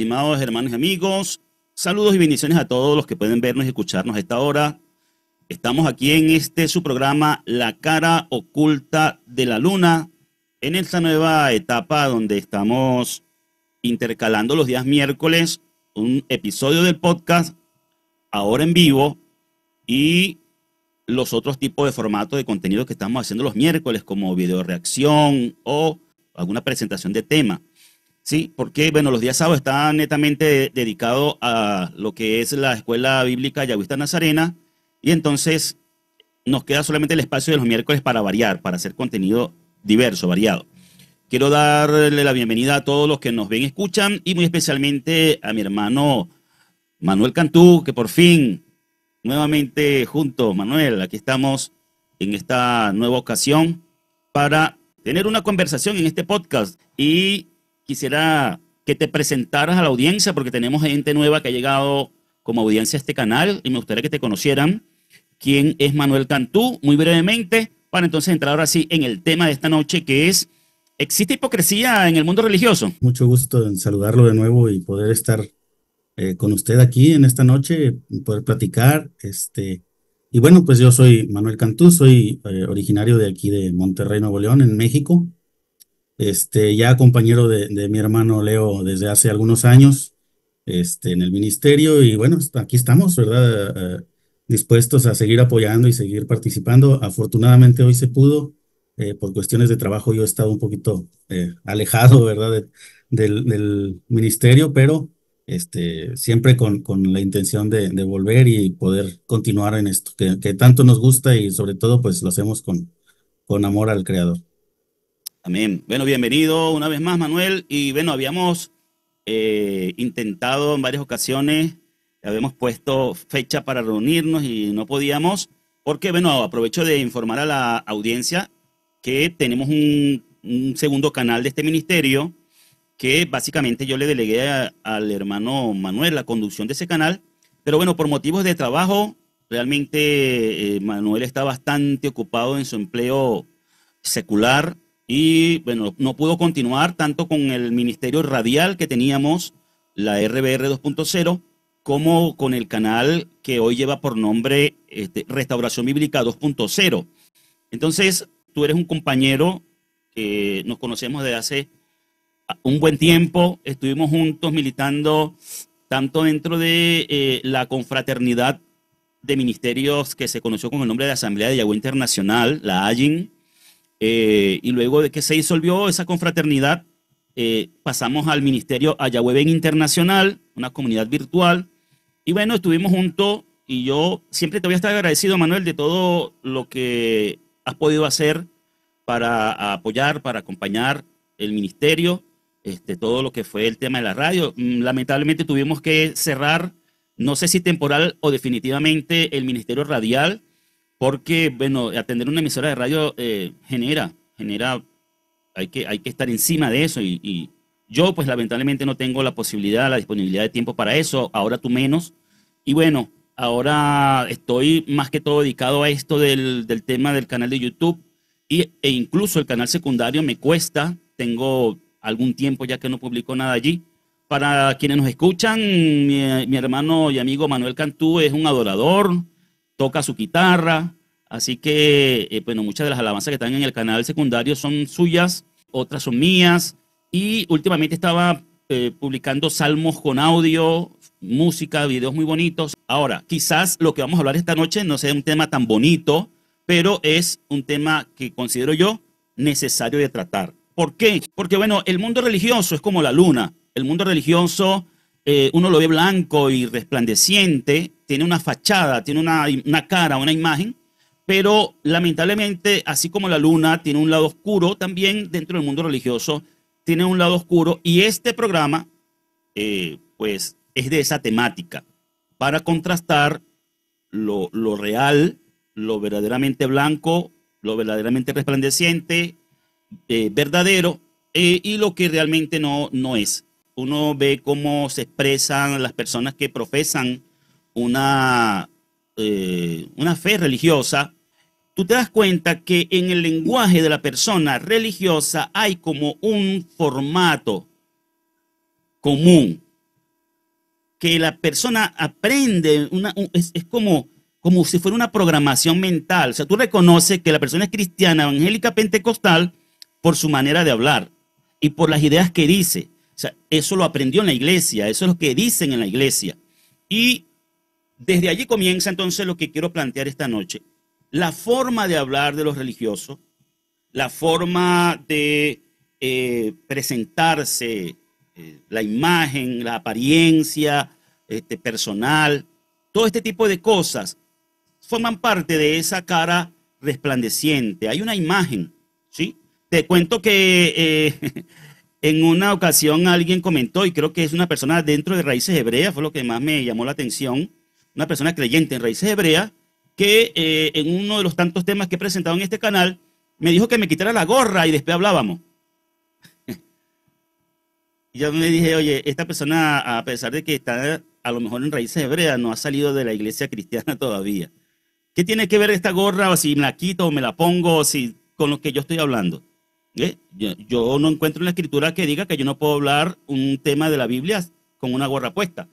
estimados hermanos y amigos. Saludos y bendiciones a todos los que pueden vernos y escucharnos a esta hora. Estamos aquí en este su programa La cara oculta de la luna, en esta nueva etapa donde estamos intercalando los días miércoles un episodio del podcast ahora en vivo y los otros tipos de formatos de contenido que estamos haciendo los miércoles como video reacción o alguna presentación de tema. Sí, porque bueno, los días sábados están netamente dedicados a lo que es la escuela bíblica Yahwista Nazarena y entonces nos queda solamente el espacio de los miércoles para variar, para hacer contenido diverso, variado. Quiero darle la bienvenida a todos los que nos ven, escuchan y muy especialmente a mi hermano Manuel Cantú, que por fin nuevamente junto, Manuel, aquí estamos en esta nueva ocasión para tener una conversación en este podcast y quisiera que te presentaras a la audiencia, porque tenemos gente nueva que ha llegado como audiencia a este canal y me gustaría que te conocieran quién es Manuel Cantú, muy brevemente, para entonces entrar ahora sí en el tema de esta noche que es, ¿existe hipocresía en el mundo religioso? Mucho gusto en saludarlo de nuevo y poder estar eh, con usted aquí en esta noche, poder platicar. Este, y bueno, pues yo soy Manuel Cantú, soy eh, originario de aquí de Monterrey, Nuevo León, en México. Este, ya compañero de, mi hermano Leo desde hace algunos años este, en el ministerio y bueno, aquí estamos, ¿verdad? Eh, eh, dispuestos a seguir apoyando y seguir participando. Afortunadamente hoy se pudo, eh, por cuestiones de trabajo yo he estado un poquito alejado, ¿verdad? del, ministerio, pero este, siempre con, la intención de, volver y poder continuar en esto que, tanto nos gusta y sobre todo pues lo hacemos con amor al Creador. Amén. Bueno, bienvenido una vez más, Manuel. Y bueno, habíamos eh, intentado en varias ocasiones, habíamos puesto fecha para reunirnos y no podíamos, porque bueno, aprovecho de informar a la audiencia que tenemos un, segundo canal de este ministerio, que básicamente yo le delegué al hermano Manuel la conducción de ese canal, pero bueno, por motivos de trabajo, realmente eh, Manuel está bastante ocupado en su empleo secular y bueno, no pudo continuar tanto con el Ministerio Radial que teníamos, la RBR 2.0, como con el canal que hoy lleva por nombre este, Restauración Bíblica 2.0. Entonces, tú eres un compañero que nos conocemos desde hace un buen tiempo, estuvimos juntos militando tanto dentro de eh, la confraternidad de ministerios que se conoció con el nombre de la Asamblea de Yahweh Internacional, la AYIN, eh, y luego de que se disolvió esa confraternidad, eh, pasamos al Ministerio Ayahueven Internacional, una comunidad virtual. Y bueno, estuvimos juntos y yo siempre te voy a estar agradecido, Manuel, de todo lo que has podido hacer para apoyar, para acompañar el ministerio, este, todo lo que fue el tema de la radio. Mm, lamentablemente tuvimos que cerrar, no sé si temporal o definitivamente, el ministerio radial porque, bueno, atender una emisora de radio eh, genera, genera, hay que, hay que estar encima de eso y, y, yo pues lamentablemente no tengo la posibilidad, la disponibilidad de tiempo para eso, ahora tú menos. Y bueno, ahora estoy más que todo dedicado a esto del, del tema del canal de YouTube y, e incluso el canal secundario me cuesta, tengo algún tiempo ya que no publico nada allí. Para quienes nos escuchan, mi, mi hermano y amigo Manuel Cantú es un adorador, toca su guitarra. Así que, eh, bueno, muchas de las alabanzas que están en el canal secundario son suyas, otras son mías. Y últimamente estaba eh, publicando salmos con audio, música, videos muy bonitos. Ahora, quizás lo que vamos a hablar esta noche no sea un tema tan bonito, pero es un tema que considero yo necesario de tratar. ¿Por qué? Porque, bueno, el mundo religioso es como la luna. El mundo religioso, eh, uno lo ve blanco y resplandeciente, tiene una fachada, tiene una, cara, una imagen, pero lamentablemente, así como la luna tiene un lado oscuro, también dentro del mundo religioso tiene un lado oscuro y este programa, eh, pues, es de esa temática, para contrastar lo, real, lo verdaderamente blanco, lo verdaderamente resplandeciente, eh, verdadero eh, y lo que realmente no, no es. Uno ve cómo se expresan las personas que profesan una, eh, una fe religiosa, tú te das cuenta que en el lenguaje de la persona religiosa hay como un formato común que la persona aprende, una, es, como, como si fuera una programación mental. O sea, tú reconoces que la persona es cristiana, evangélica, pentecostal, por su manera de hablar y por las ideas que dice. O sea, eso lo aprendió en la iglesia, eso es lo que dicen en la iglesia. Y desde allí comienza entonces lo que quiero plantear esta noche. La forma de hablar de los religiosos, la forma de eh, presentarse, eh, la imagen, la apariencia este, personal, todo este tipo de cosas forman parte de esa cara resplandeciente. Hay una imagen, ¿sí? Te cuento que eh, en una ocasión alguien comentó, y creo que es una persona dentro de raíces hebreas, fue lo que más me llamó la atención, una persona creyente en raíces hebreas, que eh, en uno de los tantos temas que he presentado en este canal, me dijo que me quitara la gorra y después hablábamos. y yo me dije, oye, esta persona, a pesar de que está a lo mejor en raíces hebreas, no ha salido de la iglesia cristiana todavía. ¿Qué tiene que ver esta gorra, o si me la quito o me la pongo, o si con lo que yo estoy hablando? ¿Eh? Yo, no encuentro en la escritura que diga que yo no puedo hablar un tema de la Biblia con una gorra puesta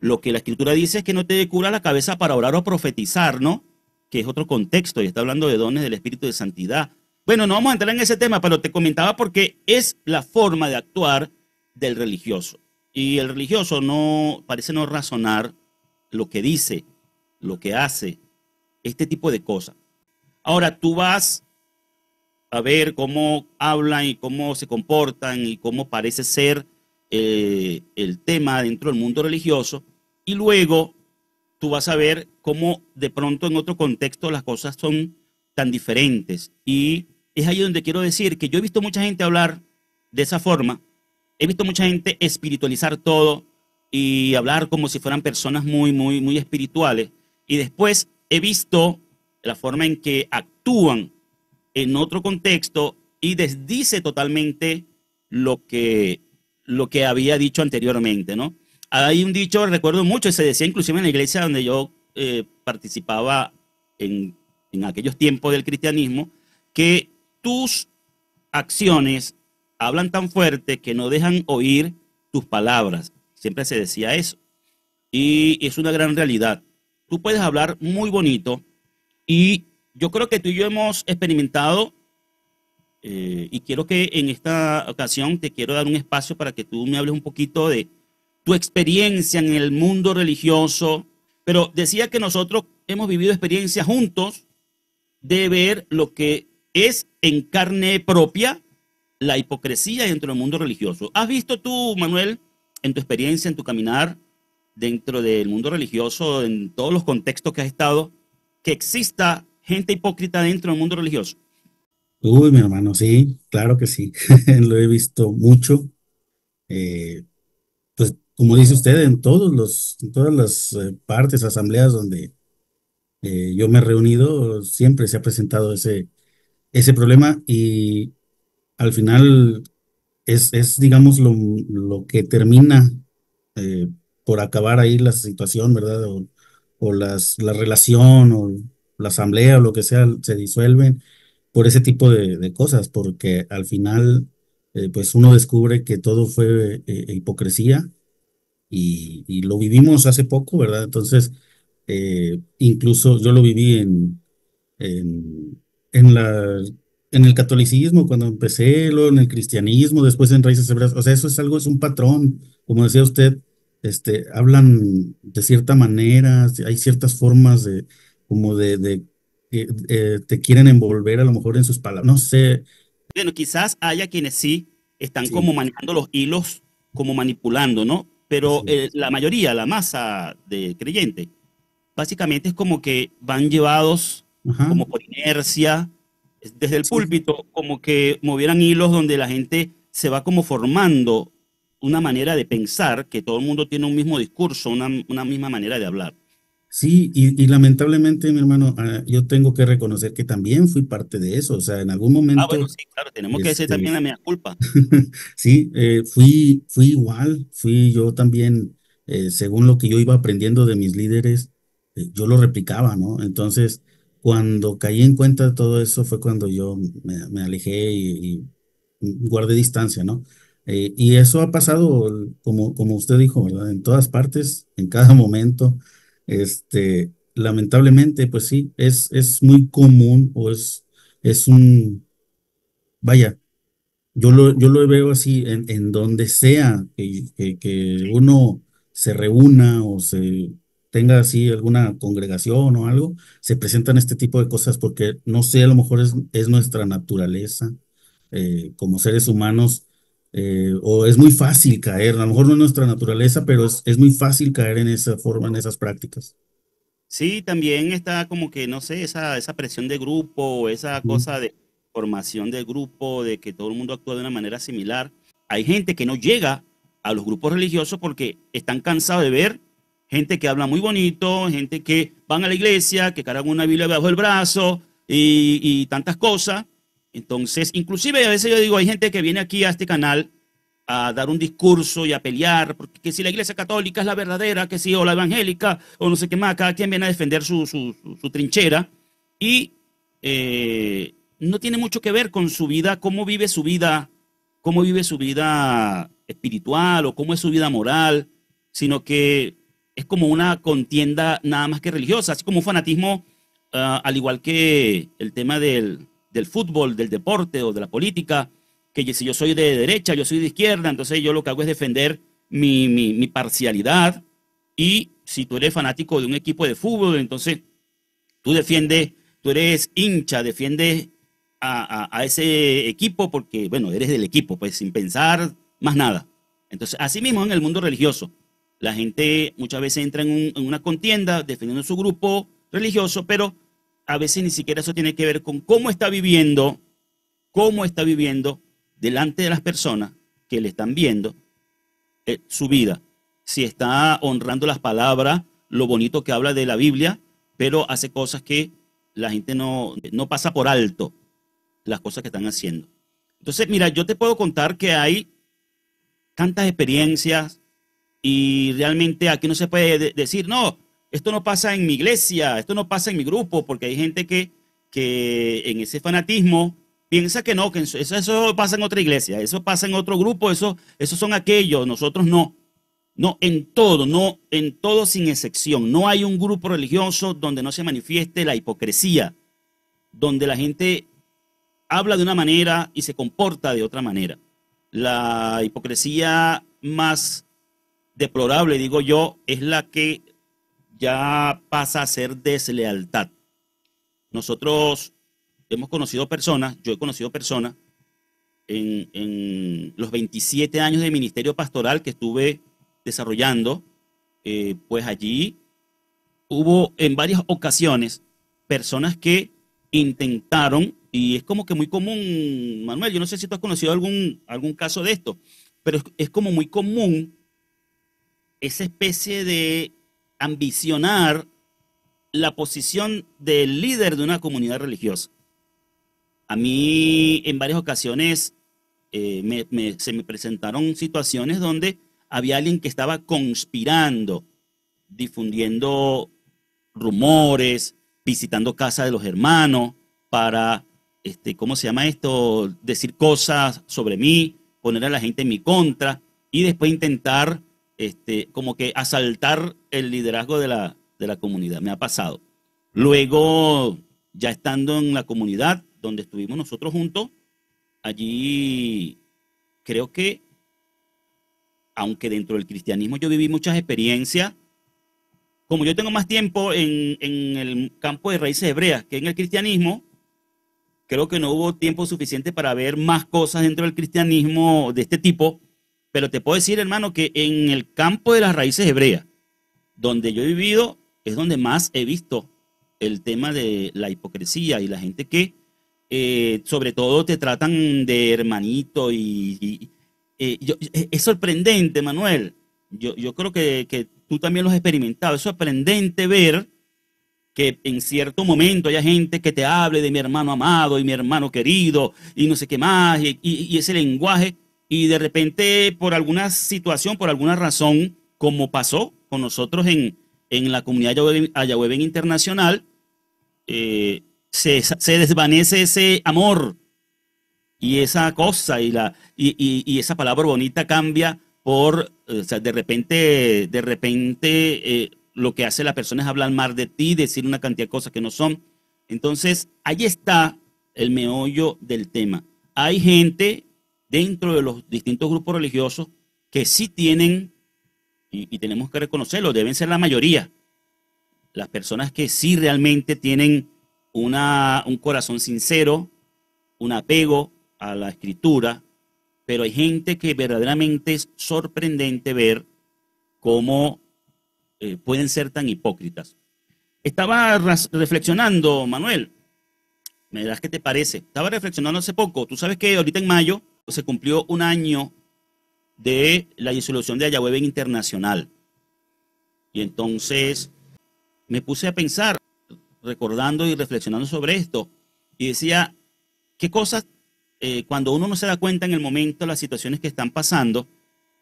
lo que la escritura dice es que no te cura la cabeza para orar o profetizar, ¿no? Que es otro contexto y está hablando de dones del Espíritu de Santidad. Bueno, no vamos a entrar en ese tema, pero te comentaba porque es la forma de actuar del religioso. Y el religioso no parece no razonar lo que dice, lo que hace, este tipo de cosas. Ahora tú vas a ver cómo hablan y cómo se comportan y cómo parece ser eh, el tema dentro del mundo religioso y luego tú vas a ver cómo de pronto en otro contexto las cosas son tan diferentes. Y es ahí donde quiero decir que yo he visto mucha gente hablar de esa forma, he visto mucha gente espiritualizar todo y hablar como si fueran personas muy, muy, muy espirituales. Y después he visto la forma en que actúan en otro contexto y desdice totalmente lo que lo que había dicho anteriormente, ¿no? Hay un dicho, recuerdo mucho, se decía inclusive en la iglesia donde yo eh, participaba en, en aquellos tiempos del cristianismo, que tus acciones hablan tan fuerte que no dejan oír tus palabras. Siempre se decía eso. Y es una gran realidad. Tú puedes hablar muy bonito y yo creo que tú y yo hemos experimentado eh, y quiero que en esta ocasión te quiero dar un espacio para que tú me hables un poquito de tu experiencia en el mundo religioso. Pero decía que nosotros hemos vivido experiencias juntos de ver lo que es en carne propia la hipocresía dentro del mundo religioso. ¿Has visto tú, Manuel, en tu experiencia, en tu caminar dentro del mundo religioso, en todos los contextos que has estado, que exista gente hipócrita dentro del mundo religioso? Uy, mi hermano, sí, claro que sí, lo he visto mucho. Eh, pues como dice usted, en todos los, todas las eh, partes, asambleas donde eh, yo me he reunido, siempre se ha presentado ese, ese problema y al final es, es digamos, lo, lo, que termina por acabar ahí la situación, ¿verdad? O, o las, la relación o la asamblea o lo que sea, se disuelven por ese tipo de, cosas, porque al final, eh, pues uno descubre que todo fue eh, hipocresía y, lo vivimos hace poco, ¿verdad? Entonces, eh, incluso yo lo viví en, en, la, en el catolicismo cuando empecé, luego en el cristianismo, después en raíces hebreas, o sea, eso es algo, es un patrón, como decía usted, este, hablan de cierta manera, hay ciertas formas de, como de eh, eh, te quieren envolver a lo mejor en sus palabras, no sé. Bueno, quizás haya quienes sí están como manejando los hilos, como manipulando, ¿no? Pero eh, la mayoría, la masa de creyentes, básicamente es como que van llevados como por inercia, desde el púlpito, como que movieran hilos donde la gente se va como formando una manera de pensar, que todo el mundo tiene un mismo discurso, una misma manera de hablar. Sí, y, lamentablemente, mi hermano, ah, yo tengo que reconocer que también fui parte de eso. O sea, en algún momento. Ah, bueno, sí, claro, tenemos que decir también este, la mea culpa. sí, eh, fui, fui igual, fui yo también, eh, según lo que yo iba aprendiendo de mis líderes, eh, yo lo replicaba, ¿no? Entonces, cuando caí en cuenta de todo eso fue cuando yo me, alejé y, guardé distancia, ¿no? y eso ha pasado, como, como usted dijo, ¿verdad? En todas partes, en cada momento. Este, lamentablemente, pues sí, es, es muy común o es, es un, vaya, yo lo, yo lo veo así en, en donde sea que, que, uno se reúna o se tenga así alguna congregación o algo, se presentan este tipo de cosas porque no sé, a lo mejor es, nuestra naturaleza eh, como seres humanos eh, o es muy fácil caer, a lo mejor no es nuestra naturaleza, pero es, es muy fácil caer en esa forma, en esas prácticas. Sí, también está como que, no sé, esa, esa presión de grupo, esa cosa de formación de grupo, de que todo el mundo actúa de una manera similar. Hay gente que no llega a los grupos religiosos porque están cansados de ver gente que habla muy bonito, gente que van a la iglesia, que cargan una Biblia bajo el brazo y, y tantas cosas, entonces, inclusive a veces yo digo, hay gente que viene aquí a este canal a dar un discurso y a pelear, porque si la iglesia católica es la verdadera, que si o la evangélica, o no sé qué más, cada quien viene a defender su, trinchera y eh, no tiene mucho que ver con su vida, cómo vive su vida, cómo vive su vida espiritual o cómo es su vida moral, sino que es como una contienda nada más que religiosa, así como un fanatismo, ah, al igual que el tema del, del fútbol, del deporte o de la política, que si yo soy de derecha, yo soy de izquierda, entonces yo lo que hago es defender mi, mi, parcialidad. Y si tú eres fanático de un equipo de fútbol, entonces tú defiendes, tú eres hincha, defiendes a, a, ese equipo porque, bueno, eres del equipo, pues sin pensar más nada. Entonces, así mismo en el mundo religioso, la gente muchas veces entra en una contienda defendiendo su grupo religioso, pero a veces ni siquiera eso tiene que ver con cómo está viviendo, cómo está viviendo delante de las personas que le están viendo eh, su vida. Si está honrando las palabras, lo bonito que habla de la Biblia, pero hace cosas que la gente no, no pasa por alto, las cosas que están haciendo. Entonces, mira, yo te puedo contar que hay tantas experiencias y realmente aquí no se puede decir, no, esto no pasa en mi iglesia, esto no pasa en mi grupo, porque hay gente que, que en ese fanatismo piensa que no, que eso, pasa en otra iglesia, eso pasa en otro grupo, eso, esos son aquellos, nosotros no. No, en todo, no, en todo sin excepción. No hay un grupo religioso donde no se manifieste la hipocresía, donde la gente habla de una manera y se comporta de otra manera. La hipocresía más deplorable, digo yo, es la que ya pasa a ser deslealtad. Nosotros hemos conocido personas, yo he conocido personas en, los 27 años de ministerio pastoral que estuve desarrollando, eh, pues allí hubo en varias ocasiones personas que intentaron, y es como que muy común, Manuel, yo no sé si tú has conocido algún, algún caso de esto, pero es como muy común esa especie de ambicionar la posición del líder de una comunidad religiosa. A mí en varias ocasiones eh, se me presentaron situaciones donde había alguien que estaba conspirando, difundiendo rumores, visitando casa de los hermanos para, este, ¿cómo se llama esto? Decir cosas sobre mí, poner a la gente en mi contra y después intentar este, como que asaltar el liderazgo de la, de la comunidad. Me ha pasado. Luego, ya estando en la comunidad donde estuvimos nosotros juntos, allí creo que, aunque dentro del cristianismo yo viví muchas experiencias, como yo tengo más tiempo en, en, el campo de raíces hebreas que en el cristianismo, creo que no hubo tiempo suficiente para ver más cosas dentro del cristianismo de este tipo pero te puedo decir, hermano, que en el campo de las raíces hebreas, donde yo he vivido, es donde más he visto el tema de la hipocresía y la gente que eh, sobre todo te tratan de hermanito y, eh, es sorprendente, Manuel. Yo, creo que, tú también lo has experimentado. Es sorprendente ver que en cierto momento haya gente que te hable de mi hermano amado y mi hermano querido y no sé qué más, y, y ese lenguaje y de repente por alguna situación, por alguna razón, como pasó con nosotros en, en la comunidad ayahueven Internacional, eh, se, se, desvanece ese amor y esa cosa y, la, y, y, esa palabra bonita cambia por, o sea, de repente, de repente eh, lo que hace la persona es hablar mal de ti, decir una cantidad de cosas que no son. Entonces, ahí está el meollo del tema. Hay gente dentro de los distintos grupos religiosos que sí tienen, y, tenemos que reconocerlo, deben ser la mayoría, las personas que sí realmente tienen una, un corazón sincero, un apego a la escritura, pero hay gente que verdaderamente es sorprendente ver cómo eh, pueden ser tan hipócritas. Estaba reflexionando, Manuel, me dirás qué te parece. Estaba reflexionando hace poco. Tú sabes que ahorita en mayo se cumplió un año de la disolución de Ayahuasca Internacional. Y entonces me puse a pensar, recordando y reflexionando sobre esto, y decía, ¿qué cosas eh, cuando uno no se da cuenta en el momento las situaciones que están pasando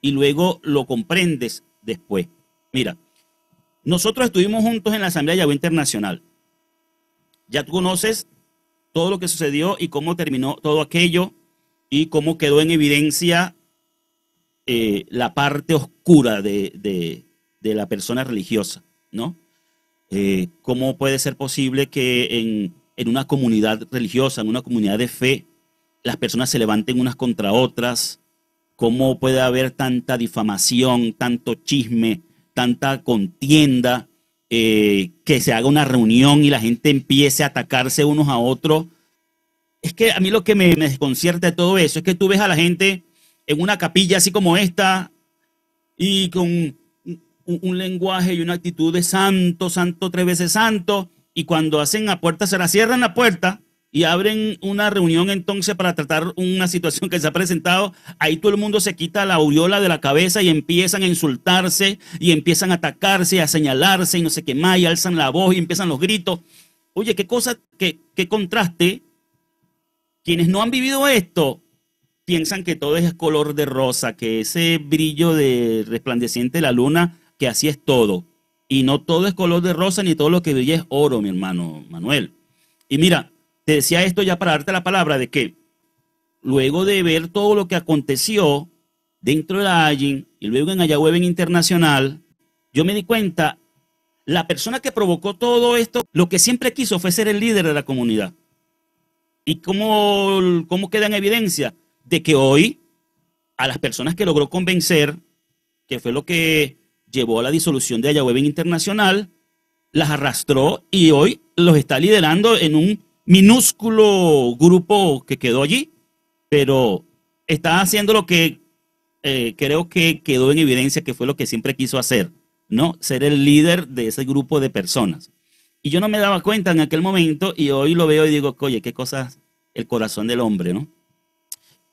y luego lo comprendes después? Mira, nosotros estuvimos juntos en la Asamblea Yahweh Internacional. Ya tú conoces todo lo que sucedió y cómo terminó todo aquello y cómo quedó en evidencia eh, la parte oscura de, la persona religiosa, ¿no? Eh, ¿Cómo puede ser posible que en, una comunidad religiosa, en una comunidad de fe, las personas se levanten unas contra otras? ¿Cómo puede haber tanta difamación, tanto chisme, tanta contienda? Eh, que se haga una reunión y la gente empiece a atacarse unos a otros es que a mí lo que me, desconcierta de todo eso es que tú ves a la gente en una capilla así como esta y con un, lenguaje y una actitud de santo, santo, tres veces santo, y cuando hacen la puerta, se la cierran la puerta y abren una reunión entonces para tratar una situación que se ha presentado, ahí todo el mundo se quita la aureola de la cabeza y empiezan a insultarse y empiezan a atacarse, a señalarse y no sé qué más, y alzan la voz y empiezan los gritos. Oye, qué cosa, qué contraste quienes no han vivido esto piensan que todo es color de rosa, que ese brillo de resplandeciente de la luna, que así es todo. Y no todo es color de rosa, ni todo lo que brilla es oro, mi hermano Manuel. Y mira, te decía esto ya para darte la palabra de que luego de ver todo lo que aconteció dentro de la Allin y luego en Ayahueven Internacional, yo me di cuenta, la persona que provocó todo esto, lo que siempre quiso fue ser el líder de la comunidad. ¿Y cómo, cómo queda en evidencia? De que hoy a las personas que logró convencer, que fue lo que llevó a la disolución de Ayahuasca Internacional, las arrastró y hoy los está liderando en un minúsculo grupo que quedó allí, pero está haciendo lo que eh, creo que quedó en evidencia que fue lo que siempre quiso hacer, ¿no? Ser el líder de ese grupo de personas. Y yo no me daba cuenta en aquel momento y hoy lo veo y digo, oye, qué cosas el corazón del hombre, ¿no?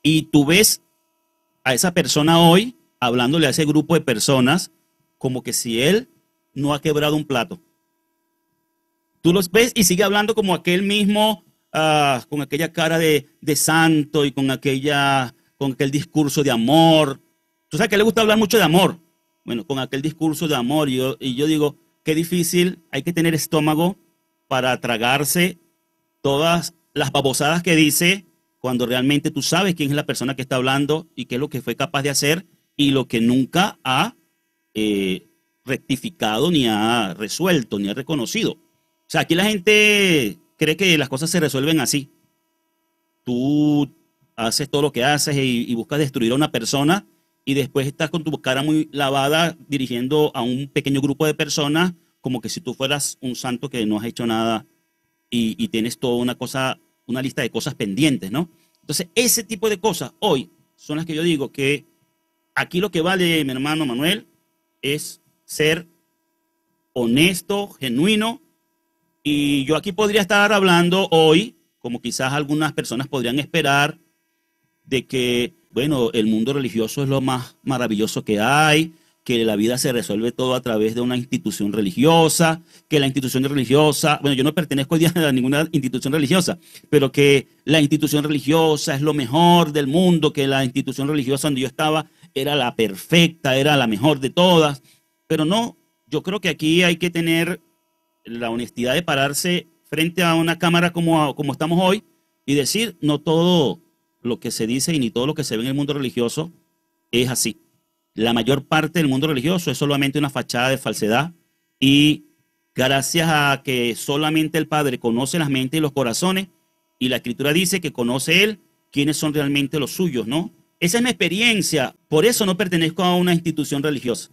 Y tú ves a esa persona hoy hablándole a ese grupo de personas como que si él no ha quebrado un plato. Tú los ves y sigue hablando como aquel mismo, ah, con aquella cara de, santo y con, aquella, con aquel discurso de amor. Tú sabes que le gusta hablar mucho de amor. Bueno, con aquel discurso de amor. y yo digo, qué difícil, hay que tener estómago para tragarse todas las babosadas que dice cuando realmente tú sabes quién es la persona que está hablando y qué es lo que fue capaz de hacer y lo que nunca ha eh, rectificado ni ha resuelto ni ha reconocido. O sea, aquí la gente cree que las cosas se resuelven así. Tú haces todo lo que haces y buscas destruir a una persona y después estás con tu cara muy lavada dirigiendo a un pequeño grupo de personas como que si tú fueras un santo que no has hecho nada y, tienes toda una cosa, una lista de cosas pendientes, ¿no? Entonces, ese tipo de cosas hoy son las que yo digo que aquí lo que vale, mi hermano Manuel, es ser honesto, genuino, y yo aquí podría estar hablando hoy, como quizás algunas personas podrían esperar, de que bueno, el mundo religioso es lo más maravilloso que hay, que la vida se resuelve todo a través de una institución religiosa, que la institución religiosa, bueno, yo no pertenezco a ninguna institución religiosa, pero que la institución religiosa es lo mejor del mundo, que la institución religiosa donde yo estaba era la perfecta, era la mejor de todas, pero no, yo creo que aquí hay que tener la honestidad de pararse frente a una cámara como, como estamos hoy y decir, no todo lo que se dice y ni todo lo que se ve en el mundo religioso es así. La mayor parte del mundo religioso es solamente una fachada de falsedad y gracias a que solamente el Padre conoce las mentes y los corazones y la Escritura dice que conoce Él quiénes son realmente los suyos, ¿no? Esa es mi experiencia, por eso no pertenezco a una institución religiosa.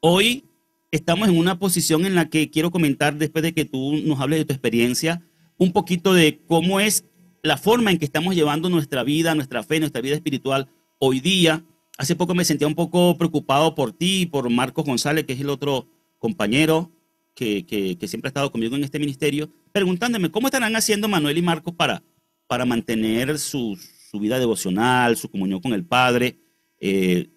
Hoy estamos en una posición en la que quiero comentar, después de que tú nos hables de tu experiencia, un poquito de cómo es la forma en que estamos llevando nuestra vida, nuestra fe, nuestra vida espiritual hoy día. Hace poco me sentía un poco preocupado por ti, y por Marcos González, que es el otro compañero que, siempre ha estado conmigo en este ministerio, preguntándome cómo estarán haciendo Manuel y Marcos para, para mantener su, vida devocional, su comunión con el Padre, eh,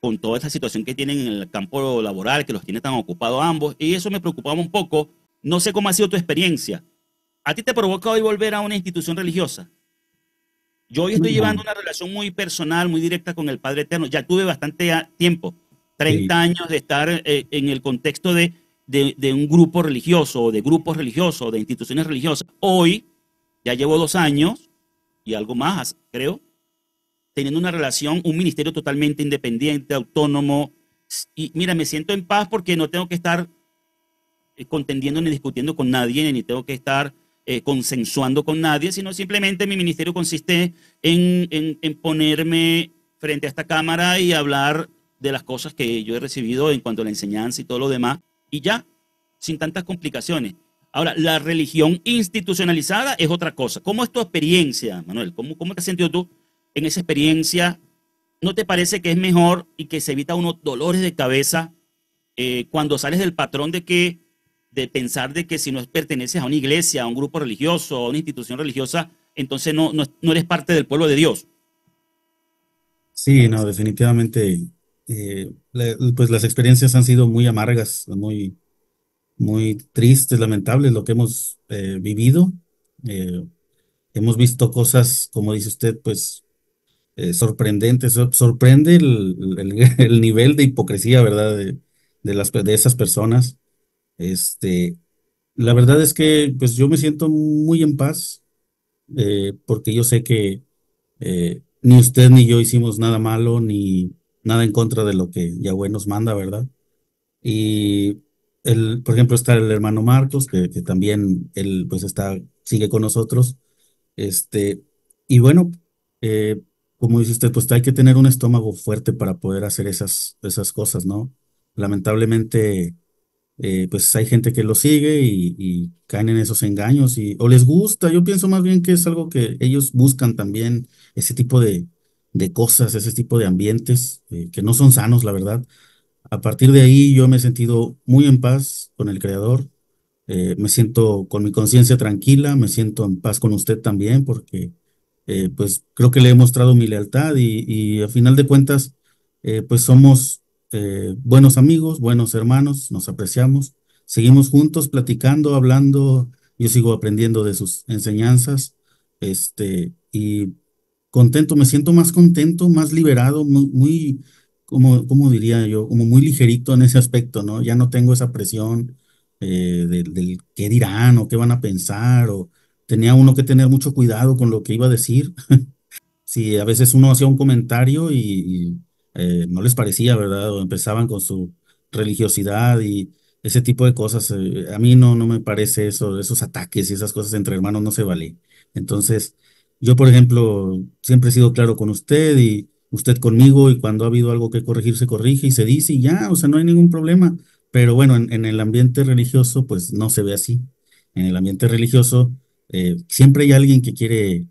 con toda esa situación que tienen en el campo laboral, que los tiene tan ocupados ambos. Y eso me preocupaba un poco. No sé cómo ha sido tu experiencia, ¿A ti te provoca hoy volver a una institución religiosa? Yo hoy estoy llevando una relación muy personal, muy directa con el Padre Eterno. Ya tuve bastante tiempo, 30 años de estar eh, en el contexto de, un grupo religioso, o de grupos religiosos, de instituciones religiosas. Hoy ya llevo dos años y algo más, creo, teniendo una relación, un ministerio totalmente independiente, autónomo. Y mira, me siento en paz porque no tengo que estar eh, contendiendo ni discutiendo con nadie, ni tengo que estar eh, consensuando con nadie, sino simplemente mi ministerio consiste en, ponerme frente a esta cámara y hablar de las cosas que yo he recibido en cuanto a la enseñanza y todo lo demás, y ya, sin tantas complicaciones. Ahora, la religión institucionalizada es otra cosa. ¿Cómo es tu experiencia, Manuel? ¿Cómo, cómo te has sentido tú en esa experiencia? ¿No te parece que es mejor y que se evita unos dolores de cabeza eh, cuando sales del patrón de que de pensar de que si no perteneces a una iglesia, a un grupo religioso, a una institución religiosa, entonces no, no, eres parte del pueblo de Dios. Sí, no, definitivamente, eh, pues las experiencias han sido muy amargas, muy, muy tristes, lamentables lo que hemos eh, vivido. Eh, hemos visto cosas, como dice usted, pues sorprendentes. Sorprende el, nivel de hipocresía, ¿verdad? De, las, de esas personas. Este, la verdad es que pues yo me siento muy en paz eh, porque yo sé que eh, ni usted ni yo hicimos nada malo ni nada en contra de lo que Yahweh nos manda, ¿verdad? Y el, por ejemplo, está el hermano Marcos, que, también él pues está, sigue con nosotros. Este, y bueno, eh, como dice usted, pues hay que tener un estómago fuerte para poder hacer esas, esas cosas, ¿no? Lamentablemente, eh, pues hay gente que lo sigue y, caen en esos engaños y, o les gusta. Yo pienso más bien que es algo que ellos buscan también, ese tipo de, cosas, ese tipo de ambientes eh, que no son sanos, la verdad. A partir de ahí yo me he sentido muy en paz con el Creador, eh, me siento con mi conciencia tranquila, me siento en paz con usted también porque pues creo que le he mostrado mi lealtad y, y a final de cuentas pues somos eh, buenos amigos, buenos hermanos, nos apreciamos, seguimos juntos platicando, hablando, yo sigo aprendiendo de sus enseñanzas, este, y contento, me siento más contento, más liberado, muy, como, como diría yo, como muy ligerito en ese aspecto, ¿no? Ya no tengo esa presión eh, del, qué dirán o qué van a pensar, o tenía uno que tener mucho cuidado con lo que iba a decir. si a veces uno hacía un comentario y eh, no les parecía, ¿verdad? O empezaban con su religiosidad y ese tipo de cosas. Eh, a mí no, no me parece eso, esos ataques y esas cosas entre hermanos no se vale. Entonces, yo, por ejemplo, siempre he sido claro con usted y usted conmigo y cuando ha habido algo que corregir, se corrige y se dice y ya, o sea, no hay ningún problema. Pero bueno, en, el ambiente religioso, pues no se ve así. En el ambiente religioso, eh, siempre hay alguien que quiere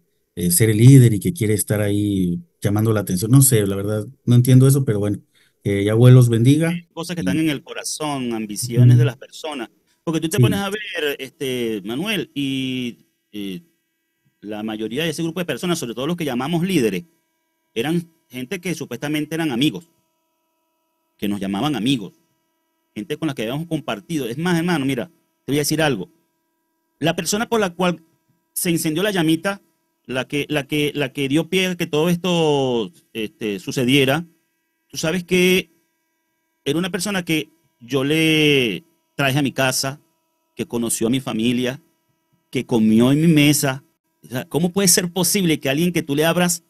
ser el líder y que quiere estar ahí llamando la atención. No sé, la verdad, no entiendo eso, pero bueno, que Yahweh los bendiga. Cosas que están en el corazón, ambiciones de las personas. Porque tú te pones a ver, este, Manuel, y, la mayoría de ese grupo de personas, sobre todo los que llamamos líderes, eran gente que supuestamente eran amigos, que nos llamaban amigos, gente con la que habíamos compartido. Es más, hermano, mira, te voy a decir algo. La persona por la cual se incendió la llamita la que, la que, la que dio pie a que todo esto este, sucediera, tú sabes que era una persona que yo le traje a mi casa, que conoció a mi familia, que comió en mi mesa. ¿Cómo puede ser posible que alguien que tú le abras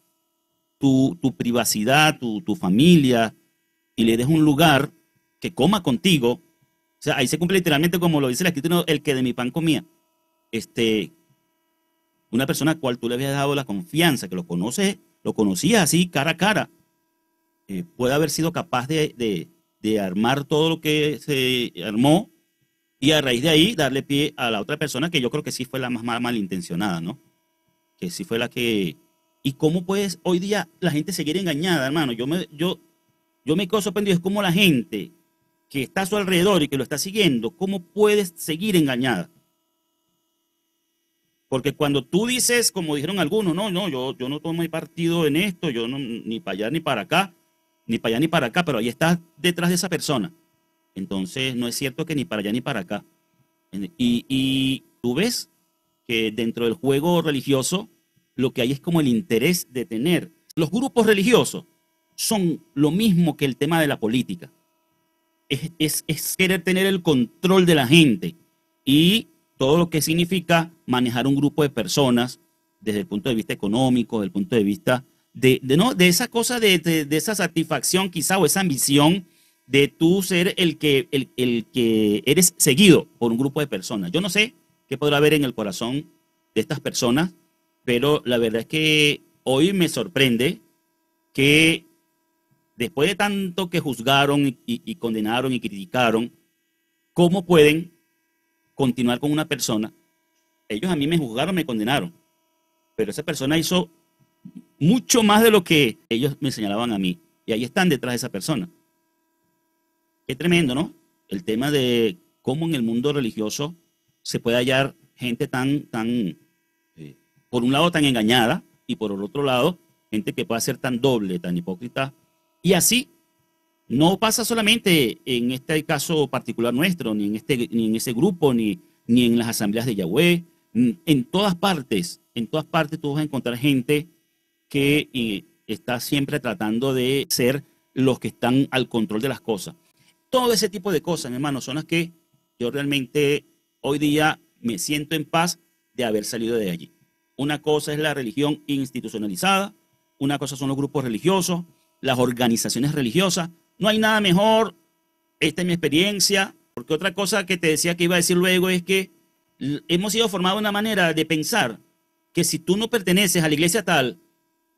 tu, tu privacidad, tu, tu, familia, y le des un lugar que coma contigo? O sea, ahí se cumple literalmente como lo dice la escritura, el que de mi pan comía. Este, una persona a cual tú le habías dado la confianza, que lo conoces, lo conocías así cara a cara, eh, puede haber sido capaz de, de, de armar todo lo que se armó y a raíz de ahí darle pie a la otra persona que yo creo que sí fue la más malintencionada, ¿no? Que sí fue la que... ¿Y cómo puedes hoy día la gente seguir engañada, hermano? Yo me, yo, yo me quedo sorprendido, es como la gente que está a su alrededor y que lo está siguiendo, ¿cómo puedes seguir engañada? Porque cuando tú dices, como dijeron algunos, no, no, yo, yo no tomo partido en esto, yo no, ni para allá ni para acá, ni para allá ni para acá, pero ahí estás detrás de esa persona. Entonces, no es cierto que ni para allá ni para acá. Y, y tú ves que dentro del juego religioso, lo que hay es como el interés de tener. Los grupos religiosos son lo mismo que el tema de la política. Es, es, es querer tener el control de la gente y todo lo que significa manejar un grupo de personas desde el punto de vista económico, desde el punto de vista de, no, de esa cosa, de, esa satisfacción quizá o esa ambición de tú ser el que, el, que eres seguido por un grupo de personas. Yo no sé qué podrá haber en el corazón de estas personas, pero la verdad es que hoy me sorprende que después de tanto que juzgaron y, y, condenaron y criticaron, ¿cómo pueden continuar con una persona, ellos a mí me juzgaron, me condenaron, pero esa persona hizo mucho más de lo que ellos me señalaban a mí. Y ahí están detrás de esa persona. Qué tremendo, ¿no? El tema de cómo en el mundo religioso se puede hallar gente tan, tan, eh, por un lado tan engañada y por el otro lado, gente que pueda ser tan doble, tan hipócrita. Y así no pasa solamente en este caso particular nuestro, ni en, este, ni en ese grupo, ni, ni en las asambleas de Yahweh. Mm, en todas partes, en todas partes tú vas a encontrar gente que eh, está siempre tratando de ser los que están al control de las cosas. Todo ese tipo de cosas, mi hermano, son las que yo realmente hoy día me siento en paz de haber salido de allí. Una cosa es la religión institucionalizada, una cosa son los grupos religiosos, las organizaciones religiosas, no hay nada mejor. Esta es mi experiencia. Porque otra cosa que te decía que iba a decir luego es que hemos sido formados de una manera de pensar que si tú no perteneces a la iglesia tal,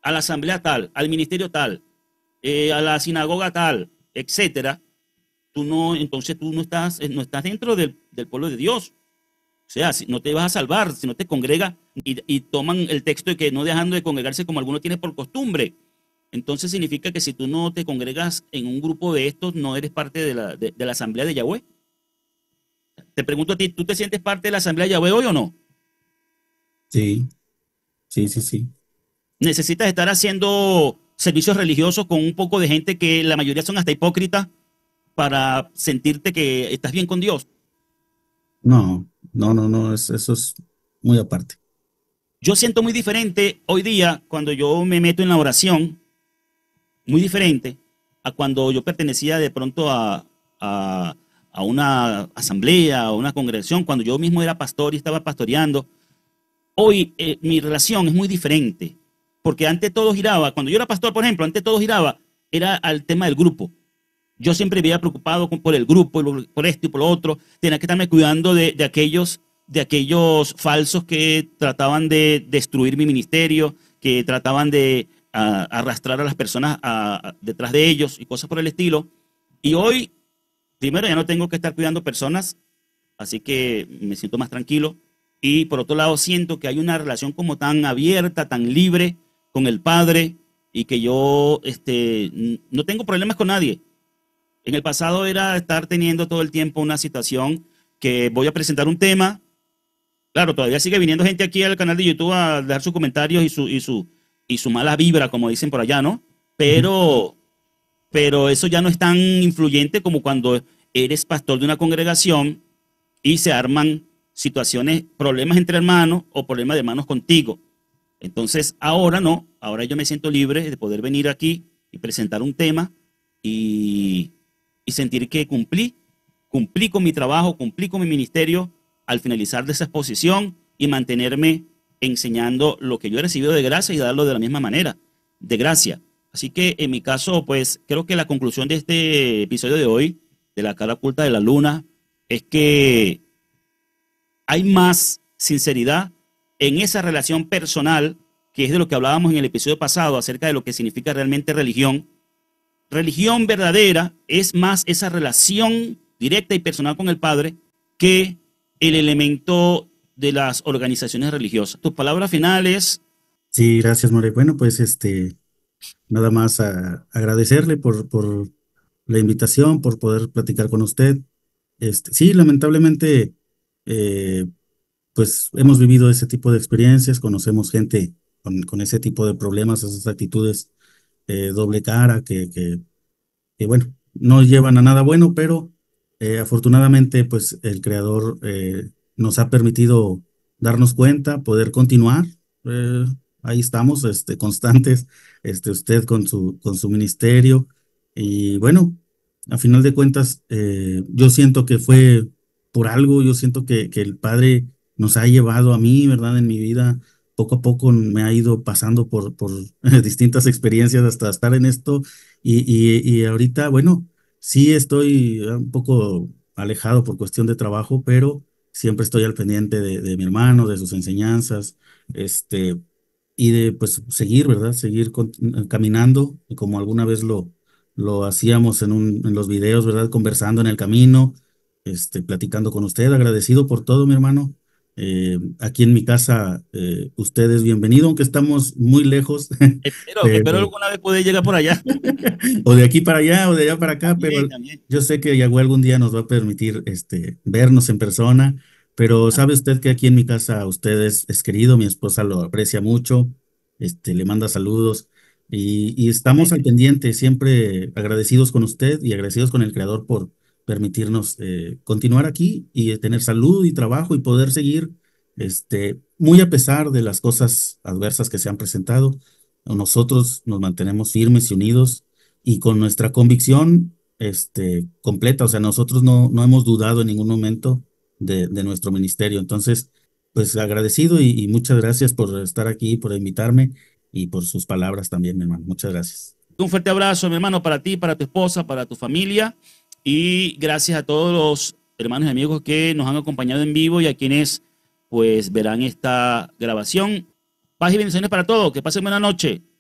a la asamblea tal, al ministerio tal, eh, a la sinagoga tal, etcétera, tú no, entonces tú no estás, eh, no estás dentro del, pueblo de Dios. O sea, no te vas a salvar, si no te congrega y, toman el texto de que no dejando de congregarse como alguno tiene por costumbre. Entonces significa que si tú no te congregas en un grupo de estos, no eres parte de la, asamblea de Yahweh. Te pregunto a ti, ¿tú te sientes parte de la asamblea de Yahweh hoy o no? Sí, sí, sí, sí. Necesitas estar haciendo servicios religiosos con un poco de gente que la mayoría son hasta hipócritas para sentirte que estás bien con Dios. No, no, no, no, eso es muy aparte. Yo siento muy diferente hoy día cuando yo me meto en la oración muy diferente a cuando yo pertenecía de pronto a, a, una asamblea, o una congregación, cuando yo mismo era pastor y estaba pastoreando. Hoy eh, mi relación es muy diferente, porque ante todo giraba, cuando yo era pastor, por ejemplo, ante todo giraba, era al tema del grupo. Yo siempre me había preocupado por el grupo, por esto y por lo otro. Tenía que estarme cuidando de, de aquellos, de aquellos falsos que trataban de destruir mi ministerio, que trataban de a, arrastrar a las personas a, detrás de ellos y cosas por el estilo. Y hoy, primero, ya no tengo que estar cuidando personas, así que me siento más tranquilo. Y por otro lado, siento que hay una relación como tan abierta, tan libre con el Padre y que yo este, no tengo problemas con nadie. En el pasado era estar teniendo todo el tiempo una situación que voy a presentar un tema. Claro, todavía sigue viniendo gente aquí al canal de YouTube a dejar sus comentarios y, su, y, su, y su mala vibra, como dicen por allá, ¿no? Pero, pero eso ya no es tan influyente como cuando eres pastor de una congregación y se arman situaciones, problemas entre hermanos o problemas de hermanos contigo. Entonces, ahora no, ahora yo me siento libre de poder venir aquí y presentar un tema y, y sentir que cumplí, cumplí con mi trabajo, cumplí con mi ministerio al finalizar de esa exposición y mantenerme enseñando lo que yo he recibido de gracia y darlo de la misma manera, de gracia. Así que en mi caso, pues creo que la conclusión de este episodio de hoy, de la cara oculta de la luna, es que hay más sinceridad en esa relación personal, que es de lo que hablábamos en el episodio pasado acerca de lo que significa realmente religión. Religión verdadera es más esa relación directa y personal con el Padre que el elemento de las organizaciones religiosas. Tus palabras finales. Sí, gracias, More. Bueno, pues este, nada más agradecerle por, por la invitación, por poder platicar con usted. Este, sí, lamentablemente, eh, pues hemos vivido ese tipo de experiencias, conocemos gente con, ese tipo de problemas, esas actitudes eh, doble cara, que, que, bueno, no llevan a nada bueno, pero eh, afortunadamente, pues el creador nos ha permitido darnos cuenta, poder continuar. Eh, ahí estamos, este, constantes, este, usted con su, con su ministerio. Y bueno, a final de cuentas, eh, yo siento que fue por algo, yo siento que, que, el Padre nos ha llevado a mí, ¿verdad? En mi vida, poco a poco me ha ido pasando por, por distintas experiencias hasta estar en esto. Y, y, y ahorita, bueno, sí estoy eh, un poco alejado por cuestión de trabajo, pero siempre estoy al pendiente de, mi hermano, de sus enseñanzas, este, y de pues seguir, ¿verdad? Seguir eh, caminando, como alguna vez lo, lo hacíamos en, un, en los videos, ¿verdad? Conversando en el camino, este, platicando con usted, agradecido por todo, mi hermano. Eh, aquí en mi casa, eh, ustedes bienvenido, aunque estamos muy lejos. Espero, alguna vez puede llegar por allá. o de aquí para allá, o de allá para acá, pero yo sé que Yahweh algún día nos va a permitir este, vernos en persona, pero sabe usted que aquí en mi casa ustedes es querido, mi esposa lo aprecia mucho, este, le manda saludos y, estamos al pendiente, siempre agradecidos con usted y agradecidos con el Creador por, permitirnos eh, continuar aquí y eh, tener salud y trabajo y poder seguir, este, muy a pesar de las cosas adversas que se han presentado, nosotros nos mantenemos firmes y unidos y con nuestra convicción este, completa, o sea, nosotros no, no hemos dudado en ningún momento de, nuestro ministerio. Entonces, pues agradecido y, y, muchas gracias por estar aquí, por invitarme y por sus palabras también, mi hermano. Muchas gracias. Un fuerte abrazo, mi hermano, para ti, para tu esposa, para tu familia. Y gracias a todos los hermanos y amigos que nos han acompañado en vivo y a quienes pues verán esta grabación. Paz y bendiciones para todos. Que pasen buena noche.